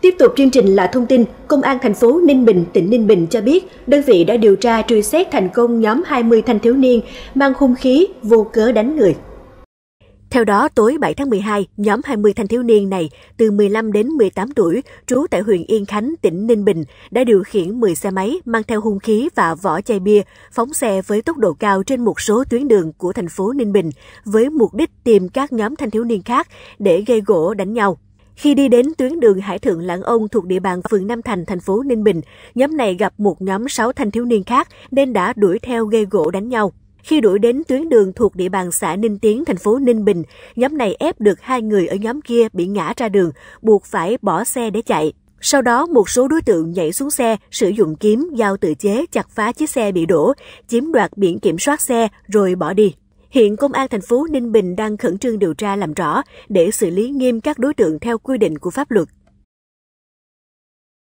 Tiếp tục chương trình là thông tin, Công an thành phố Ninh Bình, tỉnh Ninh Bình cho biết, đơn vị đã điều tra truy xét thành công nhóm 20 thanh thiếu niên mang hung khí vô cớ đánh người. Theo đó, tối 7 tháng 12, nhóm 20 thanh thiếu niên này từ 15 đến 18 tuổi, trú tại huyện Yên Khánh, tỉnh Ninh Bình, đã điều khiển 10 xe máy mang theo hung khí và vỏ chai bia, phóng xe với tốc độ cao trên một số tuyến đường của thành phố Ninh Bình, với mục đích tìm các nhóm thanh thiếu niên khác để gây gỗ đánh nhau. Khi đi đến tuyến đường Hải Thượng Lãng Ông thuộc địa bàn phường Nam Thành, thành phố Ninh Bình, nhóm này gặp một nhóm 6 thanh thiếu niên khác nên đã đuổi theo gây gỗ đánh nhau. Khi đuổi đến tuyến đường thuộc địa bàn xã Ninh Tiến, thành phố Ninh Bình, nhóm này ép được hai người ở nhóm kia bị ngã ra đường, buộc phải bỏ xe để chạy. Sau đó, một số đối tượng nhảy xuống xe, sử dụng kiếm, dao tự chế chặt phá chiếc xe bị đổ, chiếm đoạt biển kiểm soát xe rồi bỏ đi. Hiện Công an thành phố Ninh Bình đang khẩn trương điều tra làm rõ để xử lý nghiêm các đối tượng theo quy định của pháp luật.